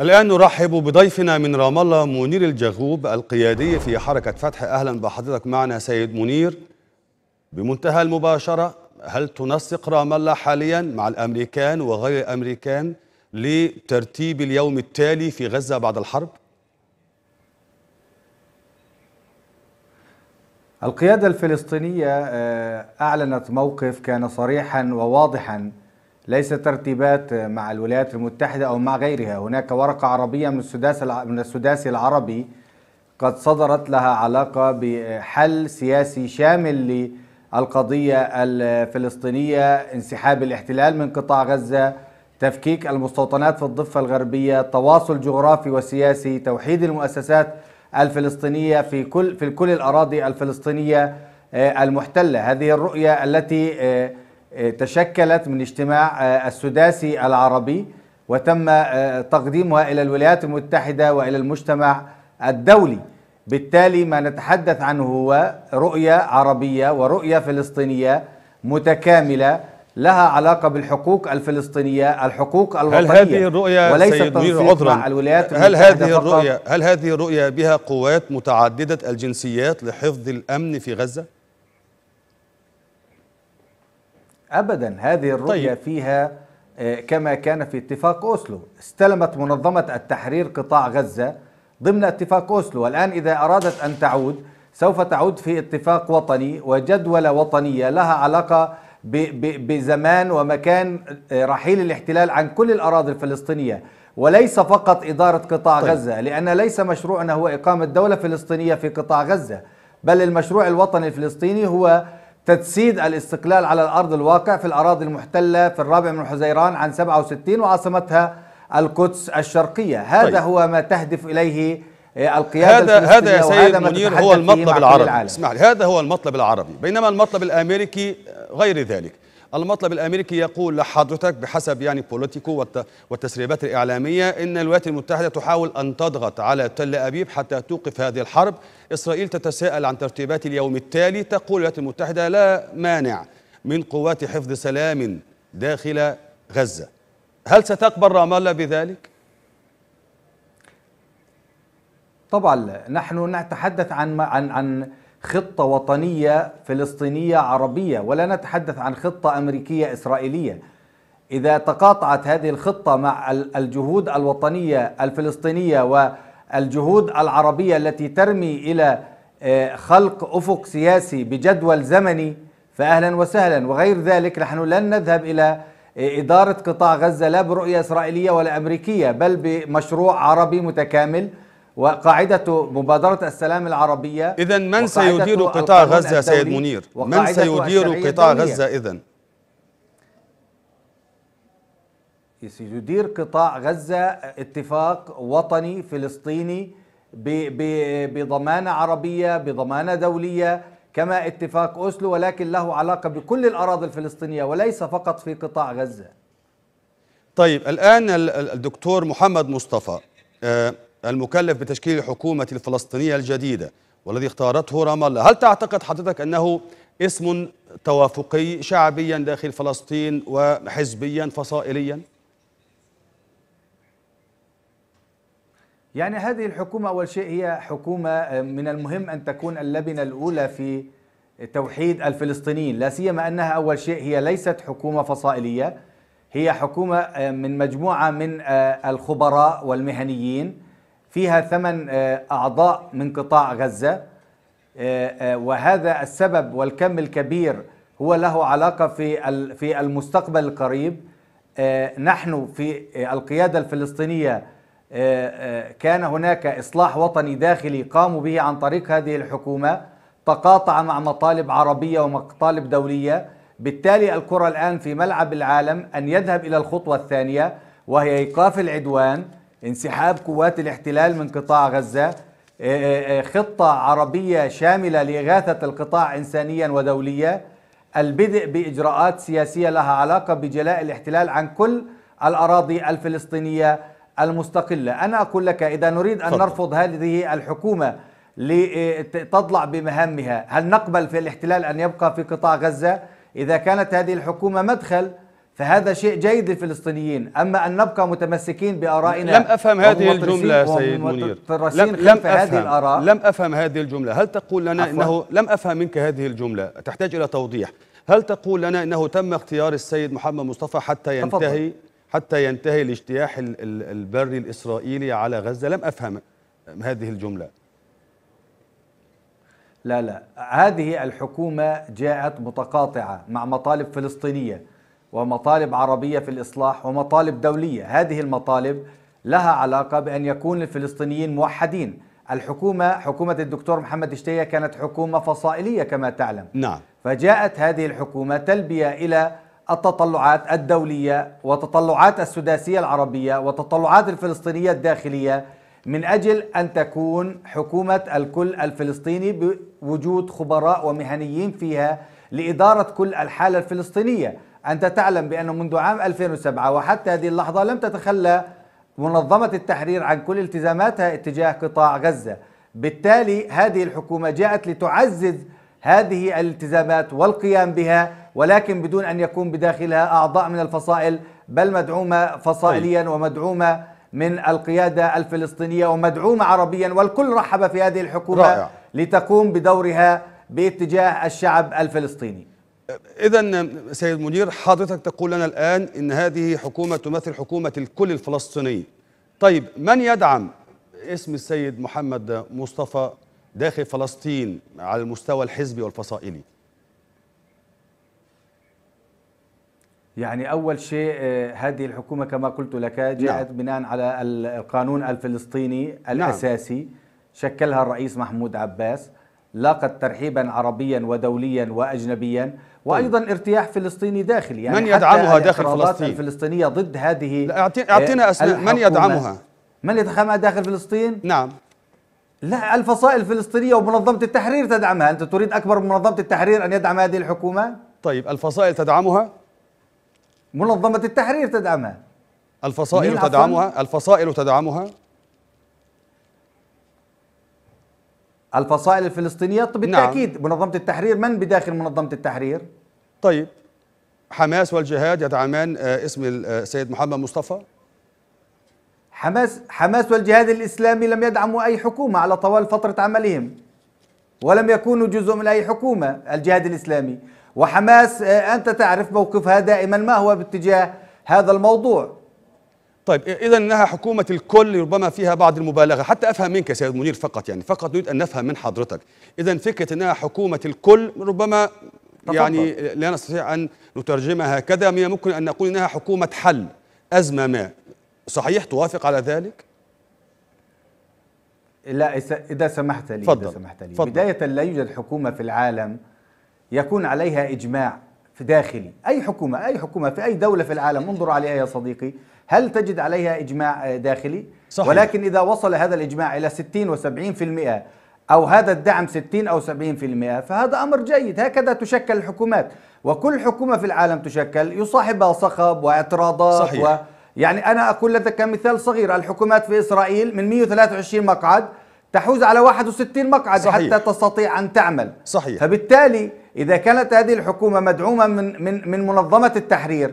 الآن نرحب بضيفنا من رام الله منير الجغوب القيادي في حركة فتح أهلا بحضرتك معنا سيد منير بمنتهى المباشرة هل تنسق رام الله حاليا مع الأمريكان وغير الأمريكان لترتيب اليوم التالي في غزة بعد الحرب؟ القيادة الفلسطينية آه، أعلنت موقف كان صريحا وواضحا ليس ترتيبات مع الولايات المتحدة أو مع غيرها هناك ورقة عربية من السداس من السداسي العربي قد صدرت لها علاقة بحل سياسي شامل للقضية الفلسطينية انسحاب الاحتلال من قطاع غزة تفكيك المستوطنات في الضفة الغربية تواصل جغرافي وسياسي توحيد المؤسسات الفلسطينية في كل في كل الأراضي الفلسطينية آه، المحتلة هذه الرؤية التي آه، تشكلت من اجتماع آه، السداسي العربي وتم آه، تقديمها الى الولايات المتحده والى المجتمع الدولي بالتالي ما نتحدث عنه هو رؤيه عربيه ورؤيه فلسطينيه متكامله لها علاقه بالحقوق الفلسطينيه الحقوق الوطنيه هل هذه الرؤيه وليس سيد مع الولايات هل هذه الرؤيه هل هذه الرؤيه بها قوات متعدده الجنسيات لحفظ الامن في غزه أبدا هذه الرؤية طيب. فيها آه، كما كان في اتفاق أوسلو استلمت منظمة التحرير قطاع غزة ضمن اتفاق أوسلو والآن إذا أرادت أن تعود سوف تعود في اتفاق وطني وجدولة وطنية لها علاقة بزمان ومكان آه، رحيل الاحتلال عن كل الأراضي الفلسطينية وليس فقط إدارة قطاع طيب. غزة لأن ليس مشروعنا هو إقامة دولة فلسطينية في قطاع غزة بل المشروع الوطني الفلسطيني هو تجسيد الاستقلال على الأرض الواقع في الأراضي المحتلة في الرابع من حزيران عن 67 وعاصمتها القدس الشرقية هذا طيب. هو ما تهدف إليه آه، القيادة هذا هذا يا سيد منير هو المطلب العربي اسمح لي هذا هو المطلب العربي بينما المطلب الأمريكي آه، غير ذلك المطلب الامريكي يقول لحضرتك بحسب يعني بوليتيكو والتسريبات الاعلاميه ان الولايات المتحده تحاول ان تضغط على تل ابيب حتى توقف هذه الحرب، اسرائيل تتساءل عن ترتيبات اليوم التالي، تقول الولايات المتحده لا مانع من قوات حفظ سلام داخل غزه. هل ستقبل رام الله بذلك؟ طبعا نحن نتحدث عن عن عن خطة وطنية فلسطينية عربية ولا نتحدث عن خطة أمريكية إسرائيلية إذا تقاطعت هذه الخطة مع الجهود الوطنية الفلسطينية والجهود العربية التي ترمي إلى آه، خلق أفق سياسي بجدول زمني فأهلا وسهلا وغير ذلك نحن لن نذهب إلى آه، إدارة قطاع غزة لا برؤية إسرائيلية ولا أمريكية بل بمشروع عربي متكامل وقاعدة مبادرة السلام العربية إذا من سيدير قطاع غزة سيد منير من سيدير قطاع غزة إذا سيدير قطاع غزة اتفاق وطني فلسطيني بضمانة عربية بضمانة دولية كما اتفاق أسلو ولكن له علاقة بكل الأراضي الفلسطينية وليس فقط في قطاع غزة طيب الآن الدكتور محمد مصطفى آه، المكلف بتشكيل الحكومة الفلسطينية الجديدة والذي اختارته رام الله هل تعتقد حضرتك أنه اسم توافقي شعبيا داخل فلسطين وحزبيا فصائليا يعني هذه الحكومة أول شيء هي حكومة آه، من المهم أن تكون اللبنة الأولى في توحيد الفلسطينيين لا سيما أنها أول شيء هي ليست حكومة فصائلية هي حكومة آه، من مجموعة من آه، الخبراء والمهنيين فيها ثمن آه، أعضاء من قطاع غزة آه، آه، وهذا السبب والكم الكبير هو له علاقة في في المستقبل القريب نحن في القيادة الفلسطينية كان هناك إصلاح وطني داخلي قاموا به عن طريق هذه الحكومة تقاطع مع مطالب عربية ومطالب دولية بالتالي الكرة الآن في ملعب العالم أن يذهب إلى الخطوة الثانية وهي إيقاف العدوان انسحاب قوات الاحتلال من قطاع غزة آه، آه، آه، خطة عربية شاملة لإغاثة القطاع إنسانيا ودوليا البدء بإجراءات سياسية لها علاقة بجلاء الاحتلال عن كل الأراضي الفلسطينية المستقلة أنا أقول لك إذا نريد أن نرفض هذه الحكومة لتضلع بمهامها هل نقبل في الاحتلال أن يبقى في قطاع غزة إذا كانت هذه الحكومة مدخل فهذا شيء جيد للفلسطينيين أما أن نبقى متمسكين بآرائنا لم أفهم هذه الجملة سيد منير لم, لم أفهم هذه الآراء لم أفهم هذه الجملة هل تقول لنا أفهم. إنه لم أفهم منك هذه الجملة تحتاج إلى توضيح هل تقول لنا إنه تم اختيار السيد محمد مصطفى حتى ينتهي تفضل. حتى ينتهي الاجتياح البري الإسرائيلي على غزة لم أفهم هذه الجملة لا لا هذه الحكومة جاءت متقاطعة مع مطالب فلسطينية ومطالب عربية في الإصلاح ومطالب دولية هذه المطالب لها علاقة بأن يكون الفلسطينيين موحدين الحكومة حكومة الدكتور محمد اشتية كانت حكومة فصائلية كما تعلم نعم فجاءت هذه الحكومة تلبية إلى التطلعات الدولية وتطلعات السداسية العربية وتطلعات الفلسطينية الداخلية من أجل أن تكون حكومة الكل الفلسطيني بوجود خبراء ومهنيين فيها لإدارة كل الحالة الفلسطينية أنت تعلم بأنه منذ عام 2007 وحتى هذه اللحظة لم تتخلى منظمة التحرير عن كل التزاماتها اتجاه قطاع غزة بالتالي هذه الحكومة جاءت لتعزز هذه الالتزامات والقيام بها ولكن بدون أن يكون بداخلها أعضاء من الفصائل بل مدعومة فصائليا طيب. ومدعومة من القيادة الفلسطينية ومدعومة عربيا والكل رحب في هذه الحكومة رائع. لتقوم بدورها باتجاه الشعب الفلسطيني إذا سيد المدير حضرتك تقول لنا الآن إن هذه حكومة تمثل حكومة الكل الفلسطيني طيب من يدعم اسم السيد محمد مصطفى داخل فلسطين على المستوى الحزبي والفصائلي يعني أول شيء آه، هذه الحكومة كما قلت لك جاءت نعم. بناء على القانون الفلسطيني نعم. الأساسي نعم. شكلها الرئيس محمود عباس لاقت ترحيبا عربيا ودوليا واجنبيا وايضا طيب. ارتياح فلسطيني داخلي يعني من يدعمها داخل فلسطين؟ الفلسطينيه ضد هذه اعطينا اسماء من يدعمها؟ من يدعمها داخل فلسطين؟ نعم لا الفصائل الفلسطينيه ومنظمه التحرير تدعمها، انت تريد اكبر من منظمه التحرير ان يدعم هذه الحكومه؟ طيب الفصائل تدعمها؟ منظمه التحرير تدعمها الفصائل تدعمها؟ الفصائل تدعمها؟ الفصائل الفلسطينية طيب، نعم. بالتأكيد نعم. منظمة التحرير من بداخل منظمة التحرير؟ طيب حماس والجهاد يدعمان آه، اسم السيد آه، محمد مصطفى حماس حماس والجهاد الإسلامي لم يدعموا أي حكومة على طوال فترة عملهم ولم يكونوا جزء من أي حكومة الجهاد الإسلامي وحماس آه، أنت تعرف موقفها دائما ما هو باتجاه هذا الموضوع طيب اذا انها حكومه الكل ربما فيها بعض المبالغه حتى افهم منك يا سيد منير فقط يعني فقط نريد ان نفهم من حضرتك اذا فكره انها حكومه الكل ربما تفضل. يعني لا نستطيع ان نترجمها هكذا من الممكن ان نقول انها حكومه حل ازمه ما صحيح توافق على ذلك لا اذا سمحت لي فضل. اذا سمحت لي فضل. بدايه لا يوجد حكومه في العالم يكون عليها اجماع في داخلي اي حكومه اي حكومه في اي دوله في العالم انظروا عليها يا صديقي هل تجد عليها إجماع آه، داخلي؟ صحيح. ولكن إذا وصل هذا الإجماع إلى 60 و70% أو هذا الدعم 60 أو 70% فهذا أمر جيد هكذا تشكل الحكومات وكل حكومة في العالم تشكل يصاحبها صخب واعتراضات صحيح. و يعني أنا أقول لك كمثال صغير الحكومات في إسرائيل من 123 مقعد تحوز على 61 مقعد صحيح. حتى تستطيع أن تعمل صحيح. فبالتالي إذا كانت هذه الحكومة مدعومة من, من, من منظمة التحرير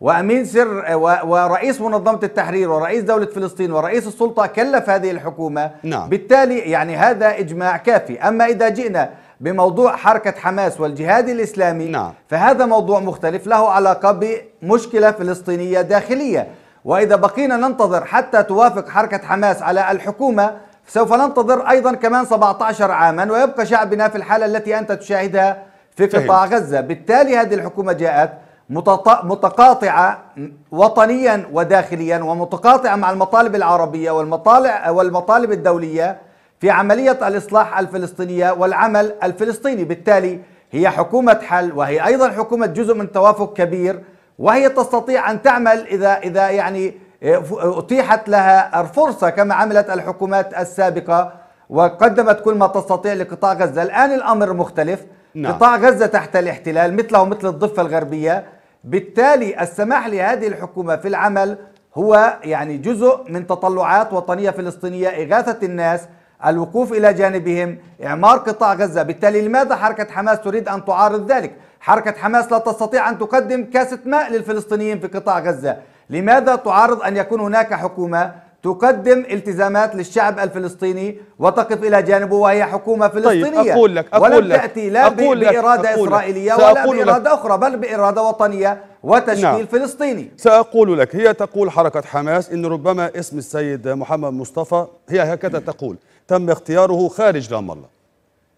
وامين سر ورئيس منظمه التحرير ورئيس دوله فلسطين ورئيس السلطه كلف هذه الحكومه نعم. بالتالي يعني هذا اجماع كافي اما اذا جئنا بموضوع حركه حماس والجهاد الاسلامي نعم. فهذا موضوع مختلف له علاقه بمشكله فلسطينيه داخليه واذا بقينا ننتظر حتى توافق حركه حماس على الحكومه سوف ننتظر ايضا كمان 17 عاما ويبقى شعبنا في الحاله التي انت تشاهدها في قطاع غزه بالتالي هذه الحكومه جاءت متقاطعة وطنيا وداخليا ومتقاطعة مع المطالب العربية والمطالع والمطالب الدولية في عملية الإصلاح الفلسطينية والعمل الفلسطيني بالتالي هي حكومة حل وهي أيضا حكومة جزء من توافق كبير وهي تستطيع أن تعمل إذا إذا يعني آه، آه، أتيحت لها الفرصة كما عملت الحكومات السابقة وقدمت كل ما تستطيع لقطاع غزة الآن الأمر مختلف نعم. قطاع غزة تحت الاحتلال مثله مثل الضفة الغربية بالتالي السماح لهذه الحكومة في العمل هو يعني جزء من تطلعات وطنية فلسطينية إغاثة الناس الوقوف إلى جانبهم إعمار قطاع غزة بالتالي لماذا حركة حماس تريد أن تعارض ذلك حركة حماس لا تستطيع أن تقدم كاسة ماء للفلسطينيين في قطاع غزة لماذا تعارض أن يكون هناك حكومة تقدم التزامات للشعب الفلسطيني وتقف إلى جانبه وهي حكومة طيب، فلسطينية طيب أقول لك أقول ولم تأتي لا أقول بإرادة أقول إسرائيلية ولا بإرادة لك أخرى بل بإرادة وطنية وتشكيل نعم. فلسطيني سأقول لك هي تقول حركة حماس إن ربما اسم السيد محمد مصطفى هي هكذا تقول تم اختياره خارج رام الله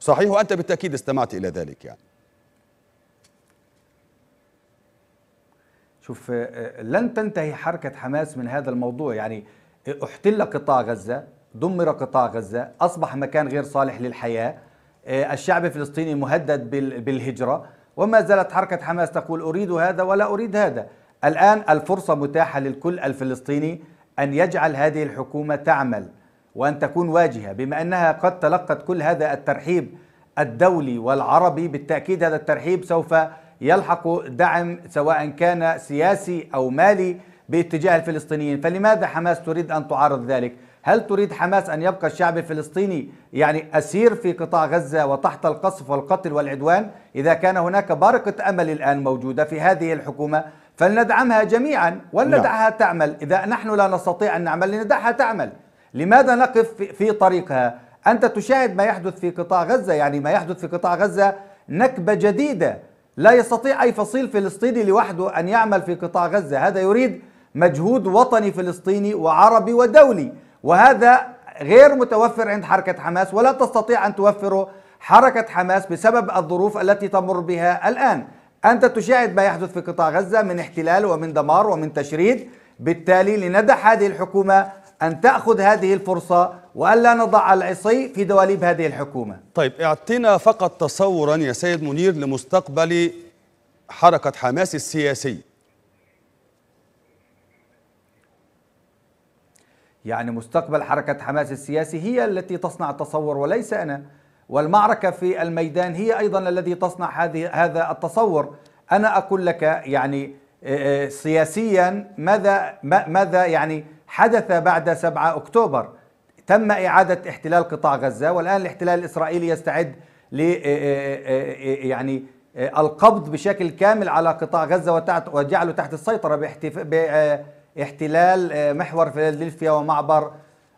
صحيح وأنت بالتأكيد استمعت إلى ذلك يعني شوف آه، آه، لن تنتهي حركة حماس من هذا الموضوع يعني احتل قطاع غزة دمر قطاع غزة أصبح مكان غير صالح للحياة آه، الشعب الفلسطيني مهدد بالهجرة وما زالت حركة حماس تقول أريد هذا ولا أريد هذا الآن الفرصة متاحة للكل الفلسطيني أن يجعل هذه الحكومة تعمل وأن تكون واجهة بما أنها قد تلقت كل هذا الترحيب الدولي والعربي بالتأكيد هذا الترحيب سوف يلحق دعم سواء كان سياسي أو مالي باتجاه الفلسطينيين فلماذا حماس تريد أن تعارض ذلك؟ هل تريد حماس أن يبقى الشعب الفلسطيني يعني أسير في قطاع غزة وتحت القصف والقتل والعدوان إذا كان هناك بركة أمل الآن موجودة في هذه الحكومة فلندعمها جميعا ولندعها نعم. تعمل إذا نحن لا نستطيع أن نعمل لندعها تعمل لماذا نقف في طريقها أنت تشاهد ما يحدث في قطاع غزة يعني ما يحدث في قطاع غزة نكبة جديدة لا يستطيع أي فصيل فلسطيني لوحده أن يعمل في قطاع غزة هذا يريد مجهود وطني فلسطيني وعربي ودولي وهذا غير متوفر عند حركة حماس ولا تستطيع أن توفره حركة حماس بسبب الظروف التي تمر بها الآن أنت تشاهد ما يحدث في قطاع غزة من احتلال ومن دمار ومن تشريد بالتالي لندح هذه الحكومة أن تأخذ هذه الفرصة وألا نضع العصي في دواليب هذه الحكومة طيب اعطينا فقط تصورا يا سيد منير لمستقبل حركة حماس السياسي يعني مستقبل حركة حماس السياسي هي التي تصنع التصور وليس أنا والمعركة في الميدان هي أيضا الذي تصنع هذه هذا التصور أنا أقول لك يعني آه، آه، سياسيا ماذا ماذا يعني حدث بعد 7 أكتوبر تم إعادة احتلال قطاع غزة والآن الاحتلال الإسرائيلي يستعد ل آه، يعني القبض بشكل كامل على قطاع غزة وجعله تحت السيطرة احتلال آه، محور فيلادلفيا ومعبر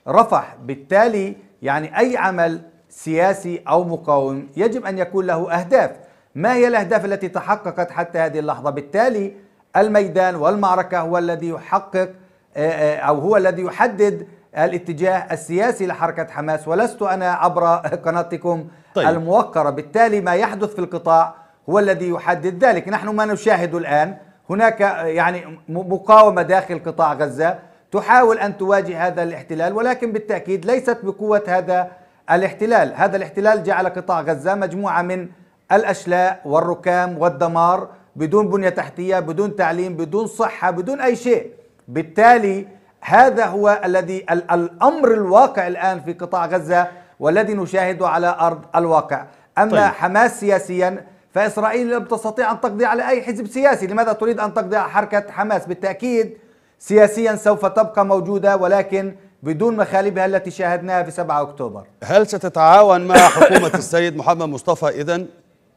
رفح بالتالي يعني أي عمل سياسي أو مقاوم يجب أن يكون له أهداف ما هي الأهداف التي تحققت حتى هذه اللحظة بالتالي الميدان والمعركة هو الذي يحقق آه، آه، أو هو الذي يحدد الاتجاه السياسي لحركة حماس ولست أنا عبر قناتكم طيب. الموقرة بالتالي ما يحدث في القطاع هو الذي يحدد ذلك نحن ما نشاهد الآن هناك يعني مقاومة داخل قطاع غزة تحاول أن تواجه هذا الاحتلال ولكن بالتأكيد ليست بقوة هذا الاحتلال هذا الاحتلال جعل قطاع غزة مجموعة من الأشلاء والركام والدمار بدون بنية تحتية بدون تعليم بدون صحة بدون أي شيء بالتالي هذا هو الذي الأمر الواقع الآن في قطاع غزة والذي نشاهده على أرض الواقع أما طيب. حماس سياسيا فإسرائيل لم تستطيع أن تقضي على أي حزب سياسي لماذا تريد أن تقضي على حركة حماس بالتأكيد سياسيا سوف تبقى موجودة ولكن بدون مخالبها التي شاهدناها في 7 أكتوبر هل ستتعاون مع حكومة السيد محمد مصطفى إذا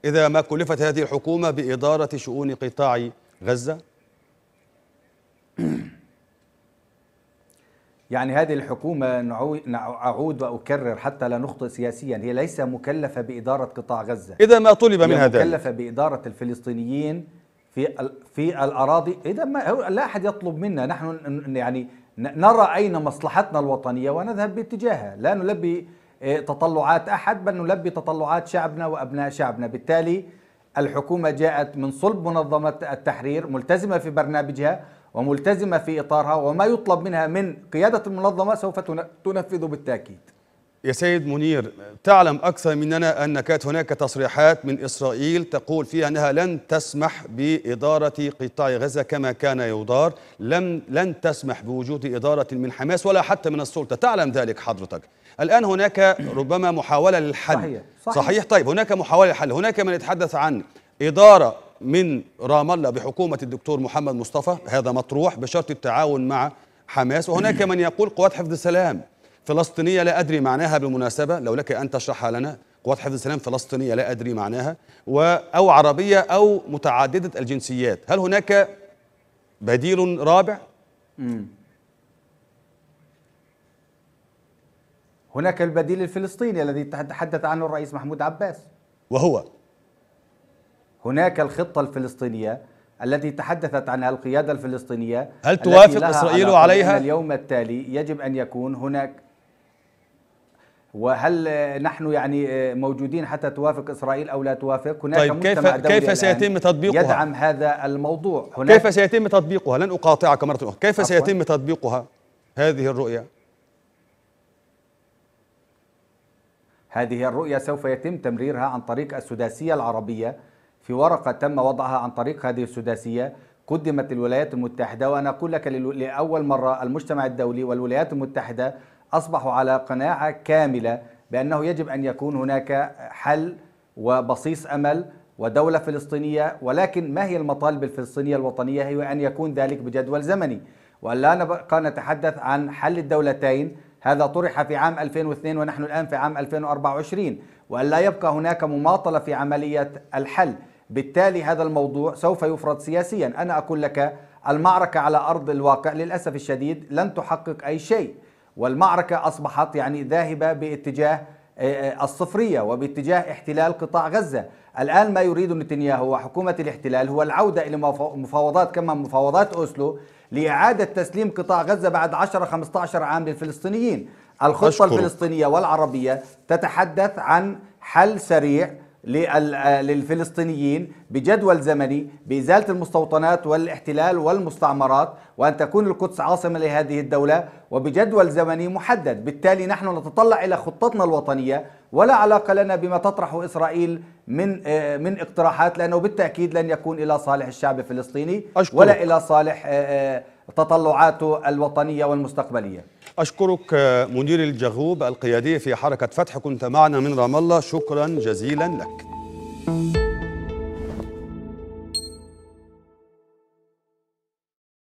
إذا ما كلفت هذه الحكومة بإدارة شؤون قطاع غزة؟ يعني هذه الحكومة أعود وأكرر حتى لا نخطئ سياسيا هي ليس مكلفة بإدارة قطاع غزة إذا ما طلب من هذا مكلفة بإدارة الفلسطينيين في في الأراضي إذا ما لا أحد يطلب منا نحن يعني نرى أين مصلحتنا الوطنية ونذهب باتجاهها لا نلبي آه، تطلعات أحد بل نلبي تطلعات شعبنا وأبناء شعبنا بالتالي الحكومة جاءت من صلب منظمة التحرير ملتزمة في برنامجها وملتزمة في إطارها وما يطلب منها من قيادة المنظمة سوف تنفذ بالتأكيد يا سيد منير تعلم أكثر مننا أن كانت هناك تصريحات من إسرائيل تقول فيها أنها لن تسمح بإدارة قطاع غزة كما كان يدار لم لن تسمح بوجود إدارة من حماس ولا حتى من السلطة تعلم ذلك حضرتك الآن هناك ربما محاولة للحل صحيح, صحيح. صحيح طيب هناك محاولة للحل هناك من يتحدث عن إدارة من رام الله بحكومة الدكتور محمد مصطفى هذا مطروح بشرط التعاون مع حماس وهناك من يقول قوات حفظ السلام فلسطينية لا أدري معناها بالمناسبة لو لك أن تشرحها لنا قوات حفظ السلام فلسطينية لا أدري معناها و أو عربية أو متعددة الجنسيات هل هناك بديل رابع؟ هناك البديل الفلسطيني الذي تحدث عنه الرئيس محمود عباس وهو هناك الخطة الفلسطينية التي تحدثت عنها القيادة الفلسطينية هل توافق إسرائيل على عليها؟ اليوم التالي يجب أن يكون هناك وهل نحن يعني موجودين حتى توافق اسرائيل او لا توافق هناك طيب كيف كيف سيتم تطبيقها يدعم هذا الموضوع هناك كيف سيتم تطبيقها لن اقاطعك مره اخرى كيف أفوان. سيتم تطبيقها هذه الرؤيه هذه الرؤيه سوف يتم تمريرها عن طريق السداسيه العربيه في ورقة تم وضعها عن طريق هذه السداسية قدمت الولايات المتحدة وأنا أقول لك لأول مرة المجتمع الدولي والولايات المتحدة أصبحوا على قناعة كاملة بأنه يجب أن يكون هناك حل وبصيص أمل ودولة فلسطينية ولكن ما هي المطالب الفلسطينية الوطنية هي أن يكون ذلك بجدول زمني لا نبقى نتحدث عن حل الدولتين هذا طرح في عام 2002 ونحن الآن في عام 2024 وأن لا يبقى هناك مماطلة في عملية الحل بالتالي هذا الموضوع سوف يفرض سياسيا أنا أقول لك المعركة على أرض الواقع للأسف الشديد لن تحقق أي شيء والمعركة أصبحت يعني ذاهبة باتجاه آه، آه، الصفرية وباتجاه احتلال قطاع غزة الآن ما يريد نتنياهو وحكومة الاحتلال هو العودة إلى مفاوضات كما مفاوضات أوسلو لإعادة تسليم قطاع غزة بعد 10-15 عام للفلسطينيين الخطة أشكر. الفلسطينية والعربية تتحدث عن حل سريع آه، للفلسطينيين بجدول زمني بإزالة المستوطنات والاحتلال والمستعمرات وأن تكون القدس عاصمة لهذه الدولة وبجدول زمني محدد بالتالي نحن نتطلع إلى خطتنا الوطنية ولا علاقة لنا بما تطرحه إسرائيل من آه، من اقتراحات لأنه بالتأكيد لن يكون إلى صالح الشعب الفلسطيني أشكرك. ولا إلى صالح آه، تطلعاته الوطنية والمستقبلية أشكرك آه، منير الجغوب القيادي في حركة فتح كنت معنا من رام الله شكرا جزيلا لك